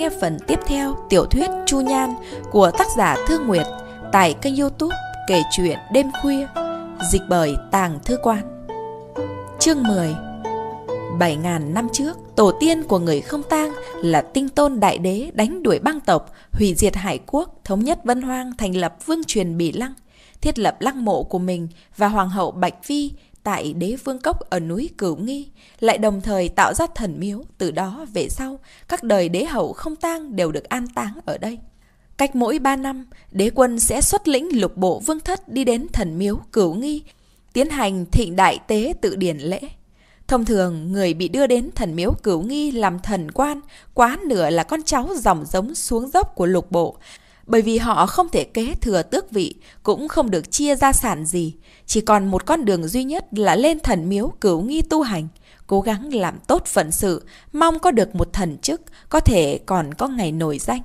nghe phần tiếp theo tiểu thuyết Chu Nhan của tác giả thương Nguyệt tại kênh youtube Kể chuyện đêm khuya, dịch bởi Tàng Thư Quan. Chương 10 bảy ngàn năm trước, tổ tiên của người không tang là tinh tôn đại đế đánh đuổi băng tộc, hủy diệt hải quốc, thống nhất vân hoang thành lập vương truyền Bỉ Lăng, thiết lập lăng mộ của mình và hoàng hậu Bạch phi tại đế vương cốc ở núi Cửu Nghi, lại đồng thời tạo ra thần miếu, từ đó về sau, các đời đế hậu không tang đều được an táng ở đây. Cách mỗi ba năm, đế quân sẽ xuất lĩnh lục bộ vương thất đi đến thần miếu Cửu Nghi, tiến hành thịnh đại tế tự điển lễ. Thông thường, người bị đưa đến thần miếu cửu nghi làm thần quan, quá nửa là con cháu dòng giống xuống dốc của lục bộ, bởi vì họ không thể kế thừa tước vị, cũng không được chia gia sản gì, chỉ còn một con đường duy nhất là lên thần miếu cửu nghi tu hành, cố gắng làm tốt phận sự, mong có được một thần chức, có thể còn có ngày nổi danh.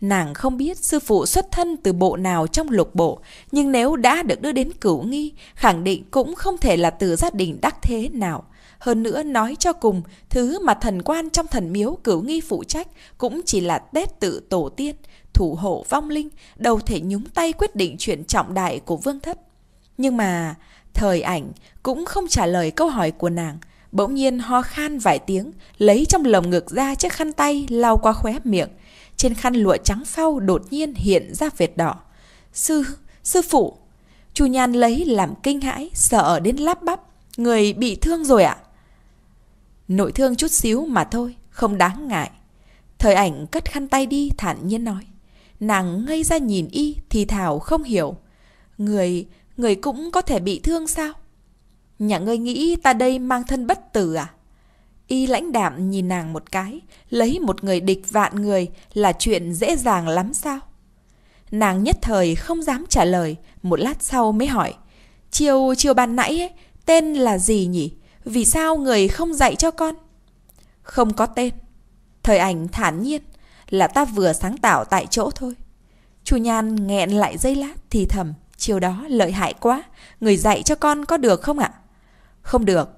Nàng không biết sư phụ xuất thân từ bộ nào trong lục bộ, nhưng nếu đã được đưa đến cửu nghi, khẳng định cũng không thể là từ gia đình đắc thế nào. Hơn nữa nói cho cùng, thứ mà thần quan trong thần miếu cửu nghi phụ trách cũng chỉ là Tết tự tổ tiên, thủ hộ vong linh đâu thể nhúng tay quyết định chuyện trọng đại của vương thất. Nhưng mà thời ảnh cũng không trả lời câu hỏi của nàng, bỗng nhiên ho khan vài tiếng, lấy trong lồng ngực ra chiếc khăn tay lau qua khóe miệng. Trên khăn lụa trắng phau đột nhiên hiện ra vệt đỏ. Sư, sư phụ. Chu Nhan lấy làm kinh hãi, sợ đến lắp bắp. Người bị thương rồi ạ? À? Nội thương chút xíu mà thôi, không đáng ngại. Thời ảnh cất khăn tay đi thản nhiên nói. Nàng ngây ra nhìn y thì Thảo không hiểu. Người, người cũng có thể bị thương sao? Nhà ngươi nghĩ ta đây mang thân bất tử à? Y lãnh đạm nhìn nàng một cái, lấy một người địch vạn người là chuyện dễ dàng lắm sao? Nàng nhất thời không dám trả lời, một lát sau mới hỏi. Chiều chiều ban nãy ấy, tên là gì nhỉ? Vì sao người không dạy cho con? Không có tên. Thời ảnh thản nhiên, là ta vừa sáng tạo tại chỗ thôi. Chu Nhan nghẹn lại dây lát thì thầm, chiều đó lợi hại quá, người dạy cho con có được không ạ? Không được.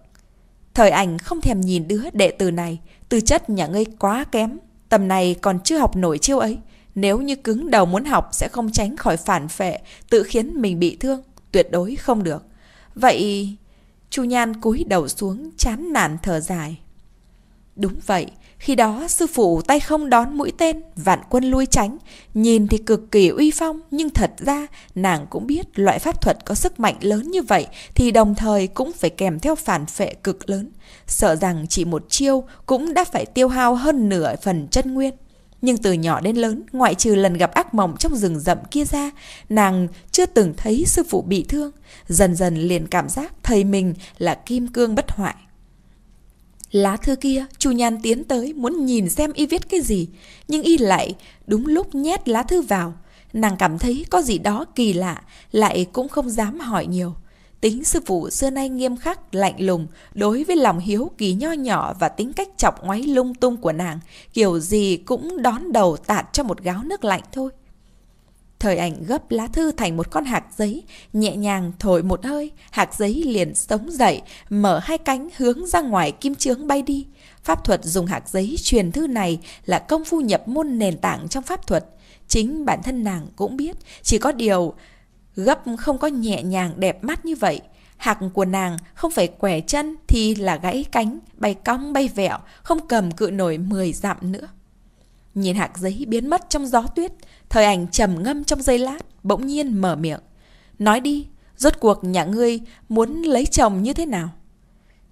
Thời ảnh không thèm nhìn đứa đệ tử này, tư chất nhà ngươi quá kém, tầm này còn chưa học nổi chiêu ấy. Nếu như cứng đầu muốn học sẽ không tránh khỏi phản phệ, tự khiến mình bị thương, tuyệt đối không được. Vậy... Chu Nhan cúi đầu xuống chán nản thở dài. Đúng vậy, khi đó sư phụ tay không đón mũi tên, vạn quân lui tránh. Nhìn thì cực kỳ uy phong, nhưng thật ra nàng cũng biết loại pháp thuật có sức mạnh lớn như vậy thì đồng thời cũng phải kèm theo phản phệ cực lớn. Sợ rằng chỉ một chiêu cũng đã phải tiêu hao hơn nửa phần chân nguyên. Nhưng từ nhỏ đến lớn, ngoại trừ lần gặp ác mộng trong rừng rậm kia ra, nàng chưa từng thấy sư phụ bị thương. Dần dần liền cảm giác thầy mình là kim cương bất hoại. Lá thư kia, chu nhan tiến tới muốn nhìn xem y viết cái gì, nhưng y lại đúng lúc nhét lá thư vào. Nàng cảm thấy có gì đó kỳ lạ, lại cũng không dám hỏi nhiều. Tính sư phụ xưa nay nghiêm khắc, lạnh lùng, đối với lòng hiếu kỳ nho nhỏ và tính cách chọc ngoáy lung tung của nàng, kiểu gì cũng đón đầu tạt cho một gáo nước lạnh thôi. Thời ảnh gấp lá thư thành một con hạt giấy, nhẹ nhàng thổi một hơi, hạt giấy liền sống dậy, mở hai cánh hướng ra ngoài kim chướng bay đi. Pháp thuật dùng hạt giấy truyền thư này là công phu nhập môn nền tảng trong pháp thuật. Chính bản thân nàng cũng biết, chỉ có điều gấp không có nhẹ nhàng đẹp mắt như vậy. Hạc của nàng không phải quẻ chân thì là gãy cánh, bay cong bay vẹo, không cầm cự nổi 10 dặm nữa. Nhìn hạt giấy biến mất trong gió tuyết, thời ảnh trầm ngâm trong giây lát, bỗng nhiên mở miệng. Nói đi, rốt cuộc nhà ngươi muốn lấy chồng như thế nào?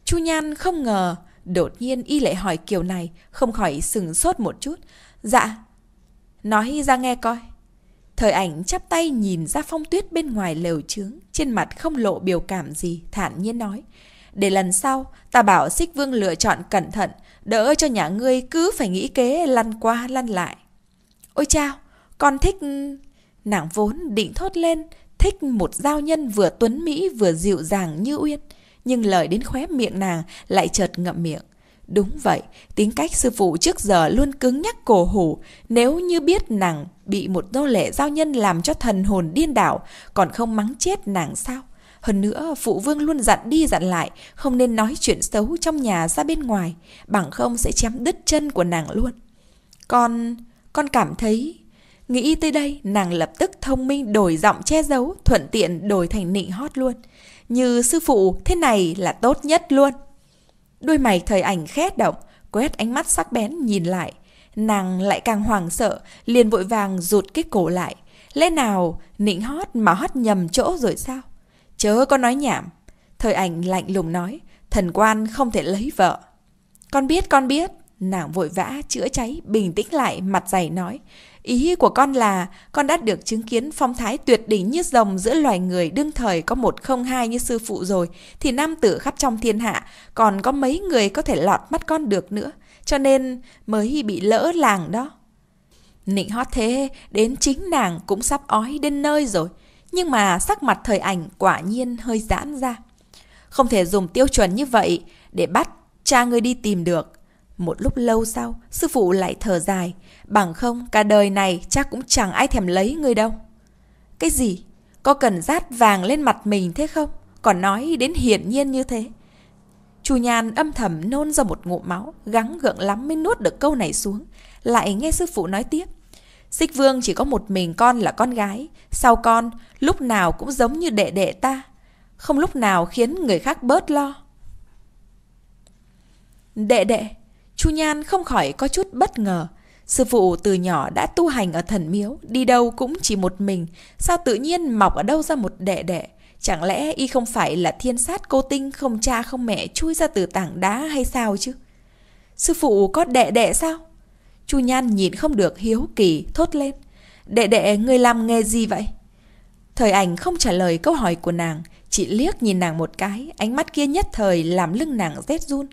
Chu Nhan không ngờ, đột nhiên y lại hỏi kiểu này, không khỏi sừng sốt một chút. Dạ, nói ra nghe coi. Thời ảnh chắp tay nhìn ra phong tuyết bên ngoài lều trướng, trên mặt không lộ biểu cảm gì, thản nhiên nói. Để lần sau, ta bảo xích vương lựa chọn cẩn thận, đỡ cho nhà ngươi cứ phải nghĩ kế lăn qua lăn lại. Ôi chao, con thích... Ừ, nàng vốn định thốt lên, thích một giao nhân vừa tuấn Mỹ vừa dịu dàng như Uyên. Nhưng lời đến khóe miệng nàng lại chợt ngậm miệng. Đúng vậy, tính cách sư phụ trước giờ luôn cứng nhắc cổ hủ. Nếu như biết nàng bị một nô lệ giao nhân làm cho thần hồn điên đảo, còn không mắng chết nàng sao? Hơn nữa, phụ vương luôn dặn đi dặn lại, không nên nói chuyện xấu trong nhà ra bên ngoài, bằng không sẽ chém đứt chân của nàng luôn. Con, con cảm thấy... Nghĩ tới đây, nàng lập tức thông minh đổi giọng che giấu, thuận tiện đổi thành nịnh hót luôn. Như sư phụ, thế này là tốt nhất luôn. Đôi mày thời ảnh khét động, quét ánh mắt sắc bén nhìn lại. Nàng lại càng hoảng sợ, liền vội vàng rụt cái cổ lại. Lẽ nào nịnh hót mà hót nhầm chỗ rồi sao? Chớ có nói nhảm. Thời ảnh lạnh lùng nói, thần quan không thể lấy vợ. Con biết, con biết. Nàng vội vã, chữa cháy, bình tĩnh lại, mặt dày nói. Ý của con là con đã được chứng kiến phong thái tuyệt đỉnh như rồng giữa loài người đương thời có một không hai như sư phụ rồi thì nam tử khắp trong thiên hạ còn có mấy người có thể lọt mắt con được nữa cho nên mới bị lỡ làng đó. Nịnh hót thế đến chính nàng cũng sắp ói đến nơi rồi nhưng mà sắc mặt thời ảnh quả nhiên hơi giãn ra. Không thể dùng tiêu chuẩn như vậy để bắt cha ngươi đi tìm được. Một lúc lâu sau, sư phụ lại thở dài. Bằng không, cả đời này chắc cũng chẳng ai thèm lấy ngươi đâu. Cái gì? Có cần rát vàng lên mặt mình thế không? Còn nói đến hiển nhiên như thế. Chu nhàn âm thầm nôn ra một ngụm máu, gắng gượng lắm mới nuốt được câu này xuống. Lại nghe sư phụ nói tiếp. Xích Vương chỉ có một mình con là con gái, sau con lúc nào cũng giống như đệ đệ ta, không lúc nào khiến người khác bớt lo. Đệ đệ, Chu Nhan không khỏi có chút bất ngờ. Sư phụ từ nhỏ đã tu hành ở thần miếu, đi đâu cũng chỉ một mình, sao tự nhiên mọc ở đâu ra một đệ đệ? Chẳng lẽ y không phải là thiên sát cô tinh không cha không mẹ chui ra từ tảng đá hay sao chứ? Sư phụ có đệ đệ sao? Chu Nhan nhìn không được hiếu kỳ thốt lên. Đệ đệ, ngươi làm nghề gì vậy? Thời ảnh không trả lời câu hỏi của nàng, chỉ liếc nhìn nàng một cái, ánh mắt kia nhất thời làm lưng nàng rét run,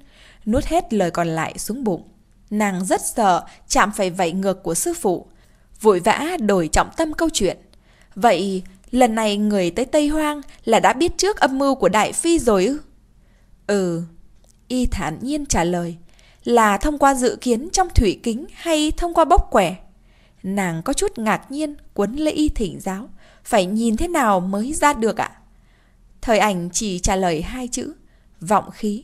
nuốt hết lời còn lại xuống bụng. Nàng rất sợ chạm phải vậy ngược của sư phụ, vội vã đổi trọng tâm câu chuyện. Vậy lần này người tới Tây Hoang là đã biết trước âm mưu của Đại Phi rồi ư? Ừ, y thản nhiên trả lời là thông qua dự kiến trong thủy kính hay thông qua bốc quẻ. Nàng có chút ngạc nhiên quấn lễ y thỉnh giáo, phải nhìn thế nào mới ra được ạ? Thời ảnh chỉ trả lời hai chữ, vọng khí.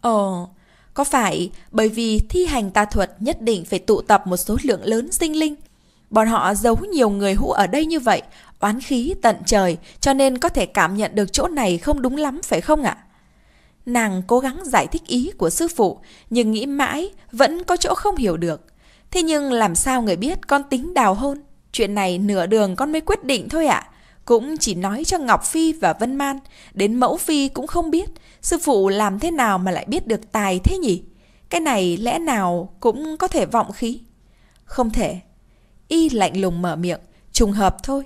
Ồ, có phải bởi vì thi hành tà thuật nhất định phải tụ tập một số lượng lớn sinh linh? Bọn họ giấu nhiều người hũ ở đây như vậy, oán khí tận trời, cho nên có thể cảm nhận được chỗ này không đúng lắm phải không ạ? À? Nàng cố gắng giải thích ý của sư phụ, nhưng nghĩ mãi vẫn có chỗ không hiểu được. Thế nhưng làm sao người biết con tính đào hôn? Chuyện này nửa đường con mới quyết định thôi ạ. À. Cũng chỉ nói cho Ngọc Phi và Vân Man, đến mẫu Phi cũng không biết. Sư phụ làm thế nào mà lại biết được tài thế nhỉ? Cái này lẽ nào cũng có thể vọng khí? Không thể. Y lạnh lùng mở miệng, trùng hợp thôi.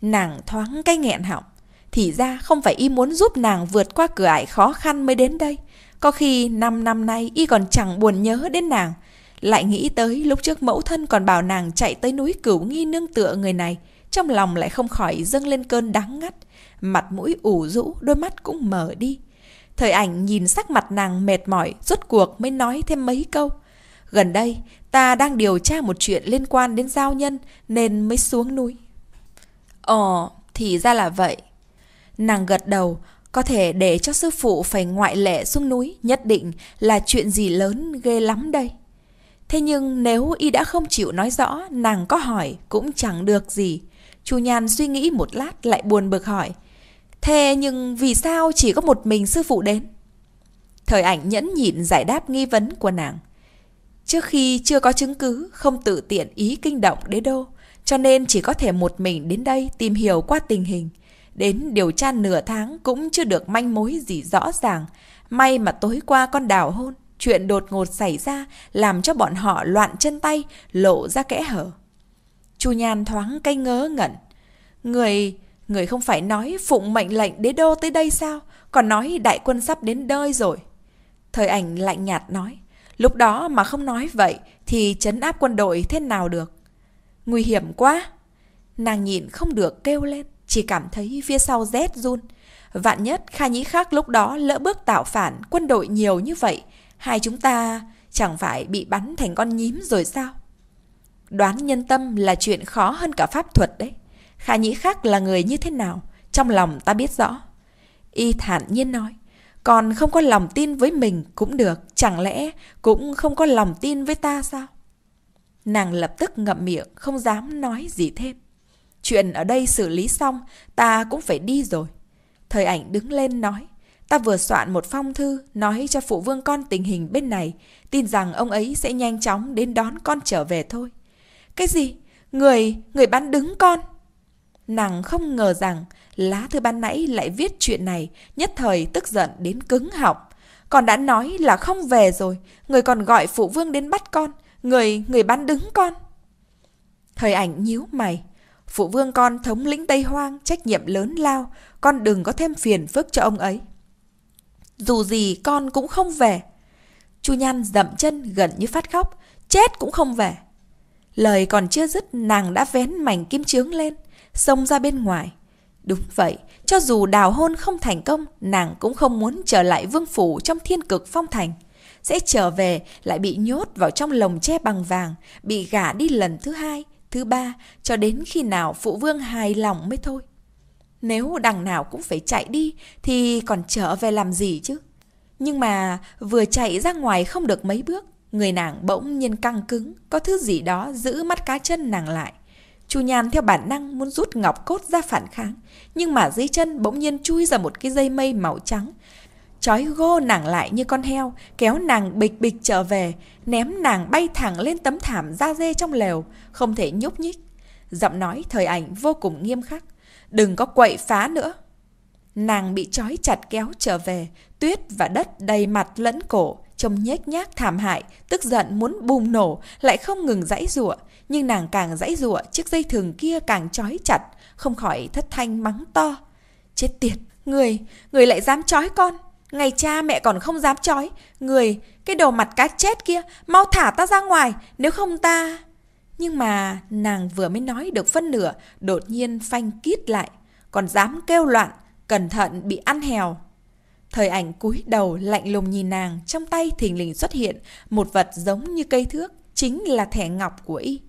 Nàng thoáng cái nghẹn họng. Thì ra không phải y muốn giúp nàng vượt qua cửa ải khó khăn mới đến đây. Có khi năm năm nay y còn chẳng buồn nhớ đến nàng. Lại nghĩ tới lúc trước mẫu thân còn bảo nàng chạy tới núi cửu nghi nương tựa người này. Trong lòng lại không khỏi dâng lên cơn đắng ngắt. Mặt mũi ủ rũ, đôi mắt cũng mở đi. Thời ảnh nhìn sắc mặt nàng mệt mỏi, rốt cuộc mới nói thêm mấy câu. Gần đây, ta đang điều tra một chuyện liên quan đến giao nhân nên mới xuống núi. Ồ, thì ra là vậy. Nàng gật đầu, có thể để cho sư phụ phải ngoại lệ xuống núi nhất định là chuyện gì lớn ghê lắm đây. Thế nhưng nếu y đã không chịu nói rõ, nàng có hỏi cũng chẳng được gì. Chu Nhan suy nghĩ một lát lại buồn bực hỏi. Thế nhưng vì sao chỉ có một mình sư phụ đến? Thời ảnh nhẫn nhịn giải đáp nghi vấn của nàng. Trước khi chưa có chứng cứ, không tự tiện ý kinh động đế đô, cho nên chỉ có thể một mình đến đây tìm hiểu qua tình hình. Đến điều tra nửa tháng cũng chưa được manh mối gì rõ ràng. May mà tối qua con đào hôn, chuyện đột ngột xảy ra làm cho bọn họ loạn chân tay, lộ ra kẽ hở. Chu Nhan thoáng cay ngớ ngẩn. Người... Người không phải nói phụng mệnh lệnh đế đô tới đây sao? Còn nói đại quân sắp đến nơi rồi. Thời ảnh lạnh nhạt nói. Lúc đó mà không nói vậy thì chấn áp quân đội thế nào được? Nguy hiểm quá! Nàng nhịn không được kêu lên chỉ cảm thấy phía sau rét run. Vạn nhất Kha Nhĩ Khắc lúc đó lỡ bước tạo phản quân đội nhiều như vậy, hai chúng ta chẳng phải bị bắn thành con nhím rồi sao? Đoán nhân tâm là chuyện khó hơn cả pháp thuật đấy. Kha Nhĩ Khắc là người như thế nào, trong lòng ta biết rõ. Y thản nhiên nói, còn không có lòng tin với mình cũng được, chẳng lẽ cũng không có lòng tin với ta sao? Nàng lập tức ngậm miệng, không dám nói gì thêm. Chuyện ở đây xử lý xong, ta cũng phải đi rồi. Thời ảnh đứng lên nói, ta vừa soạn một phong thư nói cho phụ vương con tình hình bên này, tin rằng ông ấy sẽ nhanh chóng đến đón con trở về thôi. Cái gì? Người, người bán đứng con. Nàng không ngờ rằng lá thư ban nãy lại viết chuyện này, nhất thời tức giận đến cứng họng. Còn đã nói là không về rồi, người còn gọi phụ vương đến bắt con, người, người bán đứng con. Thời ảnh nhíu mày, Phụ vương con thống lĩnh Tây Hoang, trách nhiệm lớn lao, con đừng có thêm phiền phức cho ông ấy. Dù gì con cũng không về. Chu Nhan dậm chân gần như phát khóc, chết cũng không về. Lời còn chưa dứt nàng đã vén mảnh kim chướng lên, xông ra bên ngoài. Đúng vậy, cho dù đào hôn không thành công, nàng cũng không muốn trở lại vương phủ trong thiên cực phong thành. Sẽ trở về lại bị nhốt vào trong lồng tre bằng vàng, bị gả đi lần thứ hai, thứ ba cho đến khi nào phụ vương hài lòng mới thôi. Nếu đằng nào cũng phải chạy đi thì còn trở về làm gì chứ? Nhưng mà vừa chạy ra ngoài không được mấy bước, người nàng bỗng nhiên căng cứng, có thứ gì đó giữ mắt cá chân nàng lại. Chu Nhan theo bản năng muốn rút ngọc cốt ra phản kháng, nhưng mà dưới chân bỗng nhiên chui ra một cái dây mây màu trắng, trói gô nàng lại như con heo, kéo nàng bịch bịch trở về, ném nàng bay thẳng lên tấm thảm da dê trong lều, không thể nhúc nhích. Giọng nói thời ảnh vô cùng nghiêm khắc, đừng có quậy phá nữa. Nàng bị trói chặt kéo trở về, tuyết và đất đầy mặt lẫn cổ, trông nhếch nhác thảm hại, tức giận muốn bùng nổ, lại không ngừng dãy rủa nhưng nàng càng dãy rủa chiếc dây thừng kia càng trói chặt, không khỏi thất thanh mắng to. Chết tiệt, người, người lại dám trói con. Ngày cha mẹ còn không dám trói Người, cái đầu mặt cá chết kia Mau thả ta ra ngoài Nếu không ta... Nhưng mà nàng vừa mới nói được phân nửa Đột nhiên phanh kít lại Còn dám kêu loạn Cẩn thận bị ăn hèo Thời ảnh cúi đầu lạnh lùng nhìn nàng Trong tay thình lình xuất hiện Một vật giống như cây thước Chính là thẻ ngọc của y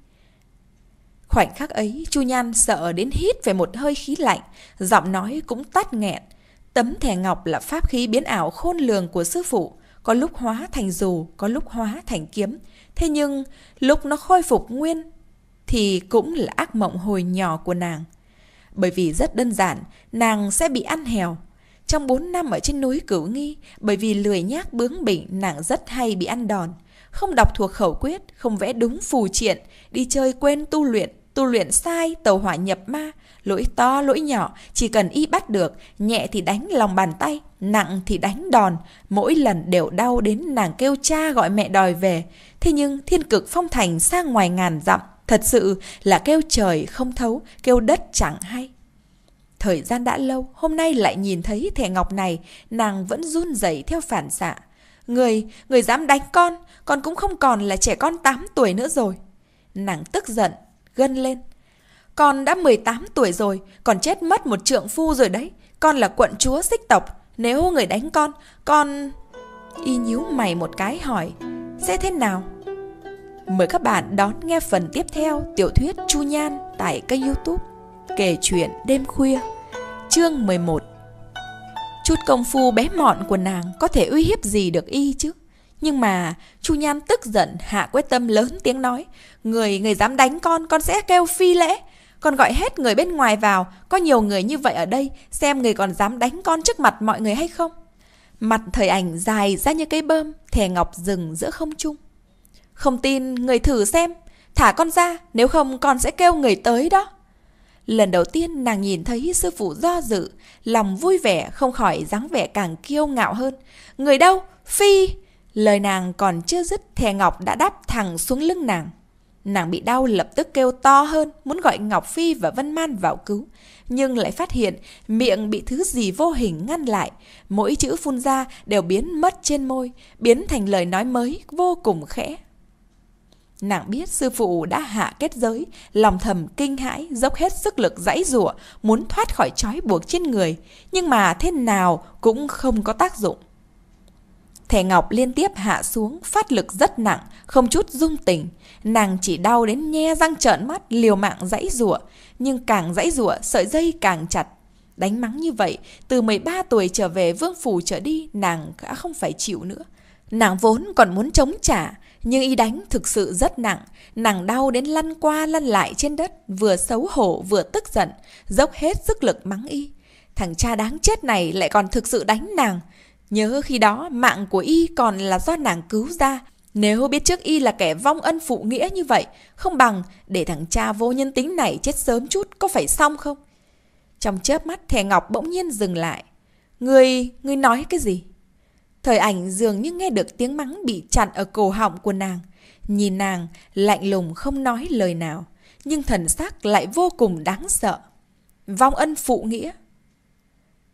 Khoảnh khắc ấy, Chu Nhan sợ đến hít về một hơi khí lạnh, giọng nói cũng tắt nghẹn, Tấm thẻ ngọc là pháp khí biến ảo khôn lường của sư phụ, có lúc hóa thành dù, có lúc hóa thành kiếm. Thế nhưng, lúc nó khôi phục nguyên thì cũng là ác mộng hồi nhỏ của nàng. Bởi vì rất đơn giản, nàng sẽ bị ăn hèo. Trong 4 năm ở trên núi Cửu Nghi, bởi vì lười nhác bướng bỉnh, nàng rất hay bị ăn đòn. Không đọc thuộc khẩu quyết, không vẽ đúng phù triện, đi chơi quên tu luyện, Tu luyện sai, tàu hỏa nhập ma, lỗi to lỗi nhỏ, chỉ cần y bắt được, nhẹ thì đánh lòng bàn tay, nặng thì đánh đòn, mỗi lần đều đau đến nàng kêu cha gọi mẹ đòi về. Thế nhưng thiên cực phong thành xa ngoài ngàn dặm, thật sự là kêu trời không thấu, kêu đất chẳng hay. Thời gian đã lâu, hôm nay lại nhìn thấy thẻ ngọc này, nàng vẫn run rẩy theo phản xạ. Người, người dám đánh con, con cũng không còn là trẻ con 8 tuổi nữa rồi. Nàng tức giận, gân lên. Con đã 18 tuổi rồi, còn chết mất một trượng phu rồi đấy. Con là quận chúa xích tộc, nếu người đánh con, con... Y nhíu mày một cái hỏi, sẽ thế nào? Mời các bạn đón nghe phần tiếp theo tiểu thuyết Chu Nhan tại kênh youtube Kể chuyện đêm khuya Chương 11 Chút công phu bé mọn của nàng có thể uy hiếp gì được y chứ? Nhưng mà Chu nhan tức giận hạ quyết tâm lớn tiếng nói Người, người dám đánh con, con sẽ kêu phi lễ Con gọi hết người bên ngoài vào Có nhiều người như vậy ở đây Xem người còn dám đánh con trước mặt mọi người hay không Mặt thời ảnh dài ra như cây bơm Thè ngọc dừng giữa không trung Không tin, người thử xem Thả con ra, nếu không con sẽ kêu người tới đó Lần đầu tiên nàng nhìn thấy sư phụ do dự, lòng vui vẻ không khỏi dáng vẻ càng kiêu ngạo hơn. Người đâu? Phi! Lời nàng còn chưa dứt, thè Ngọc đã đáp thẳng xuống lưng nàng. Nàng bị đau lập tức kêu to hơn, muốn gọi Ngọc Phi và Vân Man vào cứu. Nhưng lại phát hiện miệng bị thứ gì vô hình ngăn lại. Mỗi chữ phun ra đều biến mất trên môi, biến thành lời nói mới vô cùng khẽ. Nàng biết sư phụ đã hạ kết giới, lòng thầm kinh hãi, dốc hết sức lực dãy rủa muốn thoát khỏi trói buộc trên người. Nhưng mà thế nào cũng không có tác dụng. Thẻ ngọc liên tiếp hạ xuống, phát lực rất nặng, không chút dung tình. Nàng chỉ đau đến nhe răng trợn mắt, liều mạng dãy rủa Nhưng càng dãy rủa sợi dây càng chặt. Đánh mắng như vậy, từ 13 tuổi trở về vương phủ trở đi, nàng đã không phải chịu nữa. Nàng vốn còn muốn chống trả, nhưng y đánh thực sự rất nặng. Nàng đau đến lăn qua lăn lại trên đất, vừa xấu hổ vừa tức giận, dốc hết sức lực mắng y. Thằng cha đáng chết này lại còn thực sự đánh nàng. Nhớ khi đó mạng của y còn là do nàng cứu ra. Nếu biết trước y là kẻ vong ân phụ nghĩa như vậy, không bằng để thằng cha vô nhân tính này chết sớm chút có phải xong không? Trong chớp mắt thè ngọc bỗng nhiên dừng lại. Người, người nói cái gì? Thời ảnh dường như nghe được tiếng mắng bị chặn ở cổ họng của nàng. Nhìn nàng, lạnh lùng không nói lời nào. Nhưng thần sắc lại vô cùng đáng sợ. Vong ân phụ nghĩa.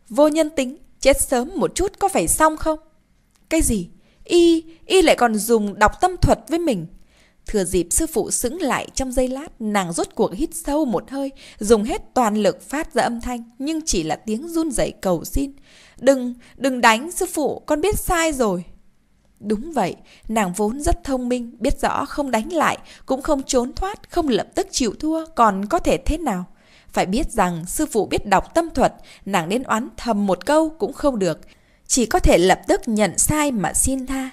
Vô nhân tính Chết sớm một chút có phải xong không? Cái gì? Y, Y lại còn dùng đọc tâm thuật với mình. Thừa dịp sư phụ sững lại trong giây lát, nàng rốt cuộc hít sâu một hơi, dùng hết toàn lực phát ra âm thanh, nhưng chỉ là tiếng run rẩy cầu xin. Đừng, đừng đánh sư phụ, con biết sai rồi. Đúng vậy, nàng vốn rất thông minh, biết rõ không đánh lại, cũng không trốn thoát, không lập tức chịu thua, còn có thể thế nào? Phải biết rằng sư phụ biết đọc tâm thuật, nàng đến oán thầm một câu cũng không được. Chỉ có thể lập tức nhận sai mà xin tha.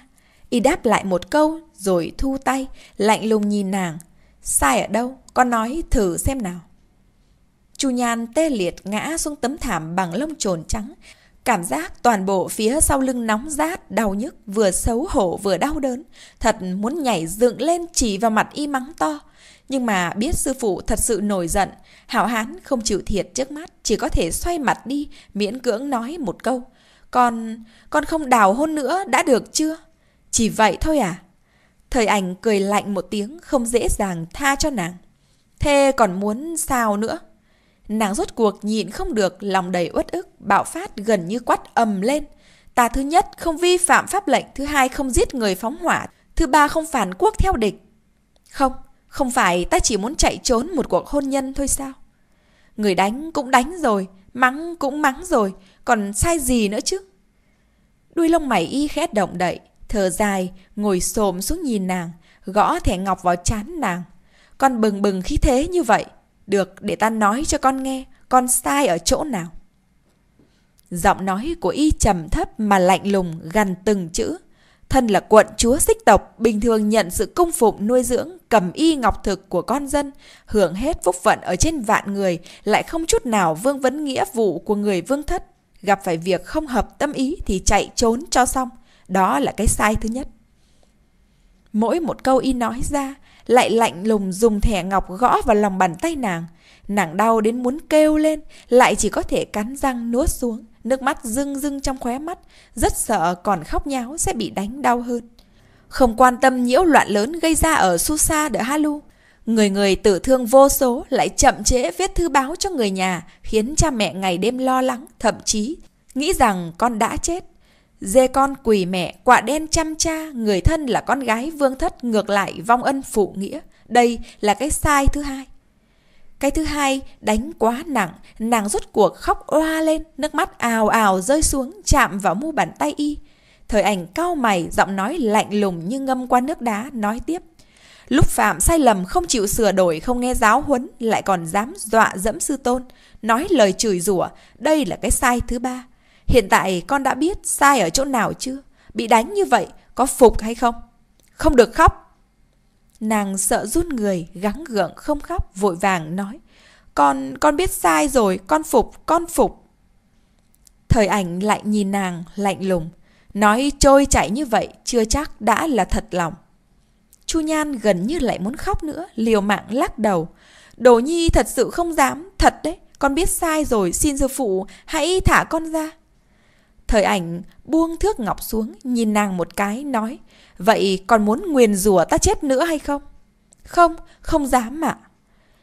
Y đáp lại một câu rồi thu tay, lạnh lùng nhìn nàng. Sai ở đâu? Con nói thử xem nào. Chu Nhan tê liệt ngã xuống tấm thảm bằng lông trồn trắng. Cảm giác toàn bộ phía sau lưng nóng rát, đau nhức, vừa xấu hổ vừa đau đớn. Thật muốn nhảy dựng lên chỉ vào mặt y mắng to. Nhưng mà biết sư phụ thật sự nổi giận, hảo hán không chịu thiệt trước mắt, chỉ có thể xoay mặt đi, miễn cưỡng nói một câu. Con, con không đào hôn nữa đã được chưa? Chỉ vậy thôi à? Thời ảnh cười lạnh một tiếng không dễ dàng tha cho nàng. Thế còn muốn sao nữa? Nàng rốt cuộc nhịn không được lòng đầy uất ức, bạo phát gần như quát ầm lên. Ta thứ nhất không vi phạm pháp lệnh, thứ hai không giết người phóng hỏa, thứ ba không phản quốc theo địch. Không, không phải ta chỉ muốn chạy trốn một cuộc hôn nhân thôi sao? Người đánh cũng đánh rồi, mắng cũng mắng rồi, còn sai gì nữa chứ? Đuôi lông mày y khét động đậy, thở dài, ngồi xồm xuống nhìn nàng, gõ thẻ ngọc vào chán nàng. Con bừng bừng khí thế như vậy, được để ta nói cho con nghe, con sai ở chỗ nào? Giọng nói của y trầm thấp mà lạnh lùng gần từng chữ. Thân là quận chúa xích tộc, bình thường nhận sự cung phụng nuôi dưỡng, cầm y ngọc thực của con dân, hưởng hết phúc phận ở trên vạn người, lại không chút nào vương vấn nghĩa vụ của người vương thất. Gặp phải việc không hợp tâm ý thì chạy trốn cho xong. Đó là cái sai thứ nhất. Mỗi một câu y nói ra, lại lạnh lùng dùng thẻ ngọc gõ vào lòng bàn tay nàng. Nàng đau đến muốn kêu lên, lại chỉ có thể cắn răng nuốt xuống. Nước mắt rưng rưng trong khóe mắt, rất sợ còn khóc nháo sẽ bị đánh đau hơn. Không quan tâm nhiễu loạn lớn gây ra ở Susa de Halu, người người tử thương vô số lại chậm trễ viết thư báo cho người nhà, khiến cha mẹ ngày đêm lo lắng, thậm chí nghĩ rằng con đã chết. Dê con quỳ mẹ, quả đen chăm cha, người thân là con gái vương thất ngược lại vong ân phụ nghĩa. Đây là cái sai thứ hai. Cái thứ hai, đánh quá nặng, nàng rốt cuộc khóc oa lên, nước mắt ào ào rơi xuống chạm vào mu bàn tay y. Thời ảnh cao mày, giọng nói lạnh lùng như ngâm qua nước đá, nói tiếp. Lúc phạm sai lầm không chịu sửa đổi, không nghe giáo huấn, lại còn dám dọa dẫm sư tôn, nói lời chửi rủa, đây là cái sai thứ ba. Hiện tại con đã biết sai ở chỗ nào chưa? Bị đánh như vậy, có phục hay không? Không được khóc, Nàng sợ rút người, gắng gượng không khóc, vội vàng nói. Con, con biết sai rồi, con phục, con phục. Thời ảnh lại nhìn nàng lạnh lùng. Nói trôi chảy như vậy chưa chắc đã là thật lòng. Chu Nhan gần như lại muốn khóc nữa, liều mạng lắc đầu. Đồ Nhi thật sự không dám, thật đấy, con biết sai rồi, xin sư phụ, hãy thả con ra. Thời ảnh buông thước ngọc xuống, nhìn nàng một cái, nói, vậy còn muốn nguyền rủa ta chết nữa hay không? Không, không dám ạ.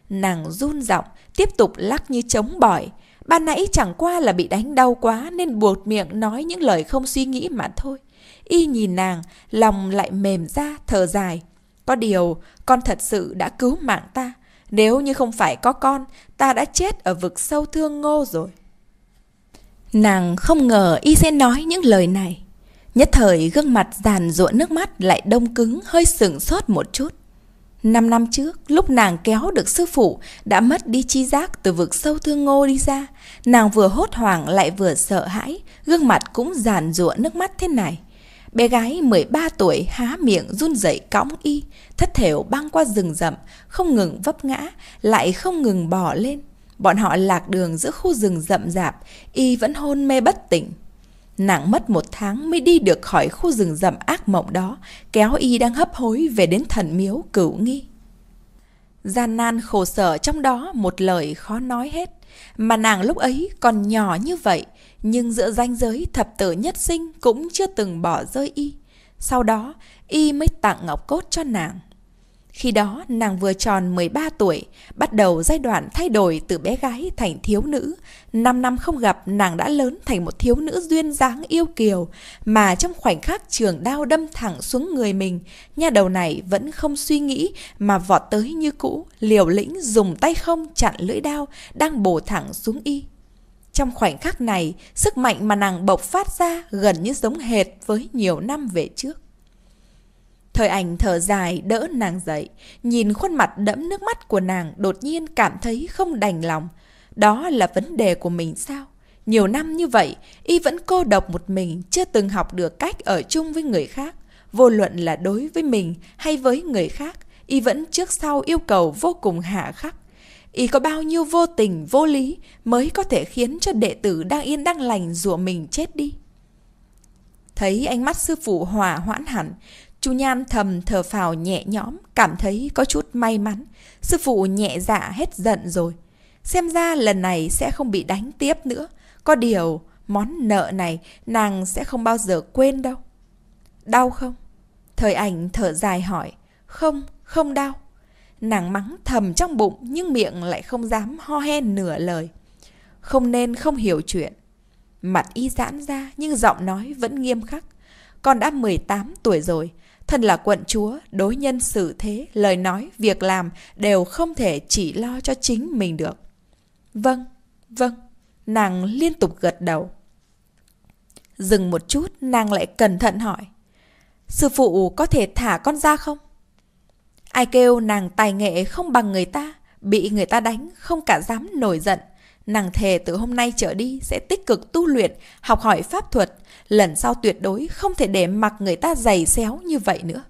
Nàng run giọng, tiếp tục lắc như chống bỏi. Ban nãy chẳng qua là bị đánh đau quá nên buột miệng nói những lời không suy nghĩ mà thôi. Y nhìn nàng, lòng lại mềm ra, thở dài. Có điều, con thật sự đã cứu mạng ta. Nếu như không phải có con, ta đã chết ở vực sâu thương ngô rồi. Nàng không ngờ y sẽ nói những lời này. Nhất thời gương mặt giàn ruộn nước mắt lại đông cứng hơi sửng sốt một chút. Năm năm trước, lúc nàng kéo được sư phụ đã mất đi chi giác từ vực sâu thương ngô đi ra. Nàng vừa hốt hoảng lại vừa sợ hãi, gương mặt cũng giàn ruộn nước mắt thế này. Bé gái 13 tuổi há miệng run rẩy cõng y, thất thểu băng qua rừng rậm, không ngừng vấp ngã, lại không ngừng bỏ lên. Bọn họ lạc đường giữa khu rừng rậm rạp, y vẫn hôn mê bất tỉnh. Nàng mất một tháng mới đi được khỏi khu rừng rậm ác mộng đó, kéo y đang hấp hối về đến thần miếu cửu nghi. Gian nan khổ sở trong đó một lời khó nói hết. Mà nàng lúc ấy còn nhỏ như vậy, nhưng giữa ranh giới thập tử nhất sinh cũng chưa từng bỏ rơi y. Sau đó, y mới tặng ngọc cốt cho nàng. Khi đó nàng vừa tròn 13 tuổi, bắt đầu giai đoạn thay đổi từ bé gái thành thiếu nữ. 5 năm không gặp nàng đã lớn thành một thiếu nữ duyên dáng yêu kiều, mà trong khoảnh khắc trường đao đâm thẳng xuống người mình, nhà đầu này vẫn không suy nghĩ mà vọt tới như cũ, liều lĩnh dùng tay không chặn lưỡi đao đang bổ thẳng xuống y. Trong khoảnh khắc này, sức mạnh mà nàng bộc phát ra gần như giống hệt với nhiều năm về trước. Thời ảnh thở dài đỡ nàng dậy, nhìn khuôn mặt đẫm nước mắt của nàng đột nhiên cảm thấy không đành lòng. Đó là vấn đề của mình sao? Nhiều năm như vậy, y vẫn cô độc một mình, chưa từng học được cách ở chung với người khác. Vô luận là đối với mình hay với người khác, y vẫn trước sau yêu cầu vô cùng hạ khắc. Y có bao nhiêu vô tình, vô lý mới có thể khiến cho đệ tử đang yên đang lành rủa mình chết đi. Thấy ánh mắt sư phụ hòa hoãn hẳn, Chú Nham thầm thở phào nhẹ nhõm, cảm thấy có chút may mắn. Sư phụ nhẹ dạ hết giận rồi. Xem ra lần này sẽ không bị đánh tiếp nữa. Có điều, món nợ này nàng sẽ không bao giờ quên đâu. Đau không? Thời ảnh thở dài hỏi. Không, không đau. Nàng mắng thầm trong bụng nhưng miệng lại không dám ho he nửa lời. Không nên không hiểu chuyện. Mặt y giãn ra nhưng giọng nói vẫn nghiêm khắc. Con đã 18 tuổi rồi, Thân là quận chúa, đối nhân xử thế, lời nói, việc làm đều không thể chỉ lo cho chính mình được. Vâng, vâng, nàng liên tục gật đầu. Dừng một chút, nàng lại cẩn thận hỏi. Sư phụ có thể thả con ra không? Ai kêu nàng tài nghệ không bằng người ta, bị người ta đánh, không cả dám nổi giận. Nàng thề từ hôm nay trở đi sẽ tích cực tu luyện, học hỏi pháp thuật, lần sau tuyệt đối không thể để mặc người ta giày xéo như vậy nữa.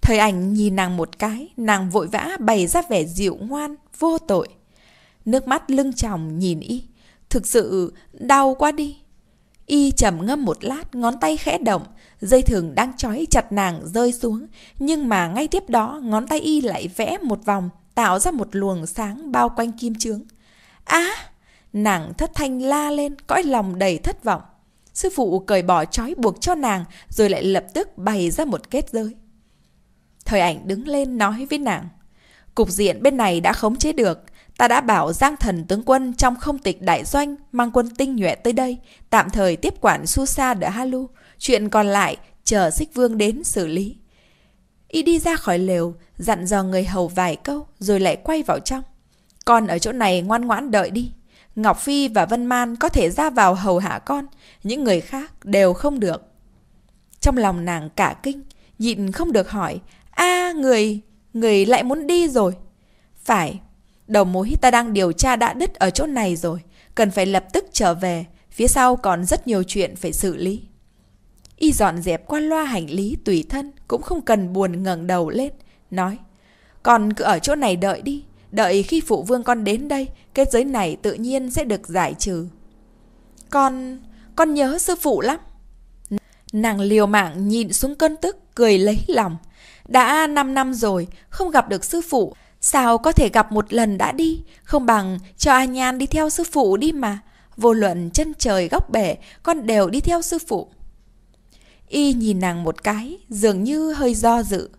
Thời ảnh nhìn nàng một cái, nàng vội vã bày ra vẻ dịu ngoan, vô tội. Nước mắt lưng tròng nhìn y, thực sự đau quá đi. Y trầm ngâm một lát, ngón tay khẽ động, dây thừng đang trói chặt nàng rơi xuống, nhưng mà ngay tiếp đó ngón tay y lại vẽ một vòng, tạo ra một luồng sáng bao quanh kim chướng. Á! À, nàng thất thanh la lên, cõi lòng đầy thất vọng. Sư phụ cởi bỏ trói buộc cho nàng rồi lại lập tức bày ra một kết giới. Thời ảnh đứng lên nói với nàng. Cục diện bên này đã khống chế được. Ta đã bảo Giang thần tướng quân trong không tịch đại doanh mang quân tinh nhuệ tới đây, tạm thời tiếp quản su Susa de Halu. Chuyện còn lại, chờ xích vương đến xử lý. Y đi ra khỏi lều, dặn dò người hầu vài câu rồi lại quay vào trong. Con ở chỗ này ngoan ngoãn đợi đi. Ngọc Phi và Vân Man có thể ra vào hầu hạ con, những người khác đều không được. Trong lòng nàng cả kinh, nhịn không được hỏi, a người, người lại muốn đi rồi. Phải, đầu mối ta đang điều tra đã đứt ở chỗ này rồi, cần phải lập tức trở về, phía sau còn rất nhiều chuyện phải xử lý. Y dọn dẹp qua loa hành lý tùy thân, cũng không cần buồn ngẩng đầu lên, nói, con cứ ở chỗ này đợi đi, Đợi khi phụ vương con đến đây, kết giới này tự nhiên sẽ được giải trừ. Con... con nhớ sư phụ lắm. Nàng liều mạng nhìn xuống cơn tức, cười lấy lòng. Đã 5 năm rồi, không gặp được sư phụ. Sao có thể gặp một lần đã đi, không bằng cho A Nhan đi theo sư phụ đi mà. Vô luận chân trời góc bể, con đều đi theo sư phụ. Y nhìn nàng một cái, dường như hơi do dự.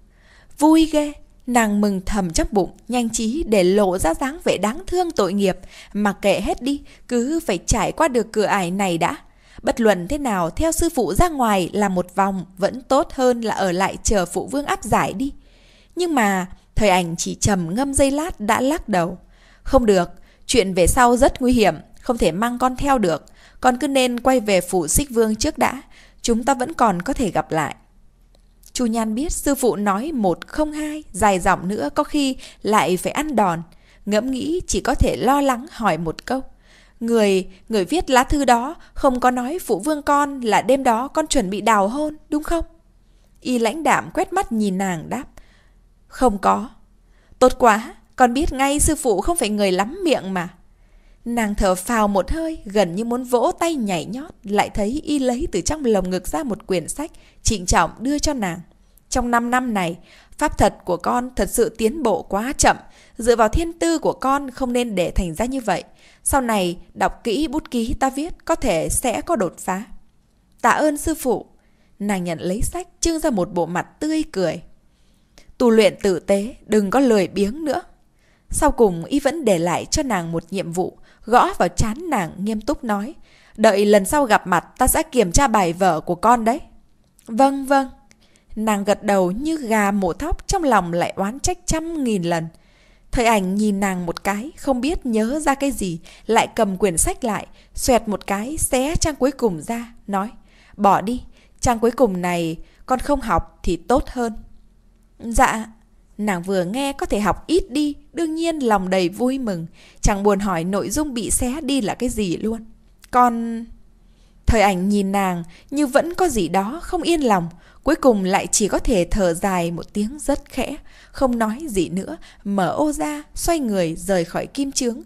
Vui ghê, Nàng mừng thầm trong bụng, nhanh trí để lộ ra dáng vẻ đáng thương tội nghiệp, mà kệ hết đi, cứ phải trải qua được cửa ải này đã. Bất luận thế nào, theo sư phụ ra ngoài là một vòng vẫn tốt hơn là ở lại chờ phụ vương áp giải đi. Nhưng mà, thời ảnh chỉ trầm ngâm dây lát đã lắc đầu. Không được, chuyện về sau rất nguy hiểm, không thể mang con theo được. Con cứ nên quay về phủ xích vương trước đã, chúng ta vẫn còn có thể gặp lại. Chu Nhan biết sư phụ nói một không hai, dài giọng nữa có khi lại phải ăn đòn. Ngẫm nghĩ chỉ có thể lo lắng hỏi một câu. Người, người viết lá thư đó không có nói phụ vương con là đêm đó con chuẩn bị đào hôn, đúng không? Y lãnh đạm quét mắt nhìn nàng đáp. Không có. Tốt quá, con biết ngay sư phụ không phải người lắm miệng mà. Nàng thở phào một hơi, gần như muốn vỗ tay nhảy nhót, lại thấy y lấy từ trong lồng ngực ra một quyển sách, trịnh trọng đưa cho nàng. Trong 5 năm này, pháp thật của con thật sự tiến bộ quá chậm, dựa vào thiên tư của con không nên để thành ra như vậy. Sau này, đọc kỹ bút ký ta viết có thể sẽ có đột phá. Tạ ơn sư phụ. Nàng nhận lấy sách, trưng ra một bộ mặt tươi cười. Tu luyện tử tế, đừng có lười biếng nữa. Sau cùng y vẫn để lại cho nàng một nhiệm vụ gõ vào chán nàng nghiêm túc nói. Đợi lần sau gặp mặt ta sẽ kiểm tra bài vở của con đấy. Vâng vâng. Nàng gật đầu như gà mổ thóc trong lòng lại oán trách trăm nghìn lần. Thời ảnh nhìn nàng một cái, không biết nhớ ra cái gì, lại cầm quyển sách lại, xoẹt một cái, xé trang cuối cùng ra, nói, bỏ đi, trang cuối cùng này con không học thì tốt hơn. Dạ, Nàng vừa nghe có thể học ít đi, đương nhiên lòng đầy vui mừng, chẳng buồn hỏi nội dung bị xé đi là cái gì luôn. Còn... Thời ảnh nhìn nàng như vẫn có gì đó không yên lòng, cuối cùng lại chỉ có thể thở dài một tiếng rất khẽ, không nói gì nữa, mở ô ra, xoay người rời khỏi kim trướng.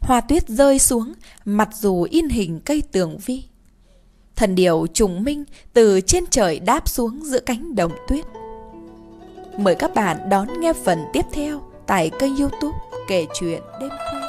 Hoa tuyết rơi xuống, mặc dù in hình cây tường vi. Thần điều trùng minh từ trên trời đáp xuống giữa cánh đồng tuyết. Mời các bạn đón nghe phần tiếp theo tại kênh youtube Kể Chuyện Đêm Khuya.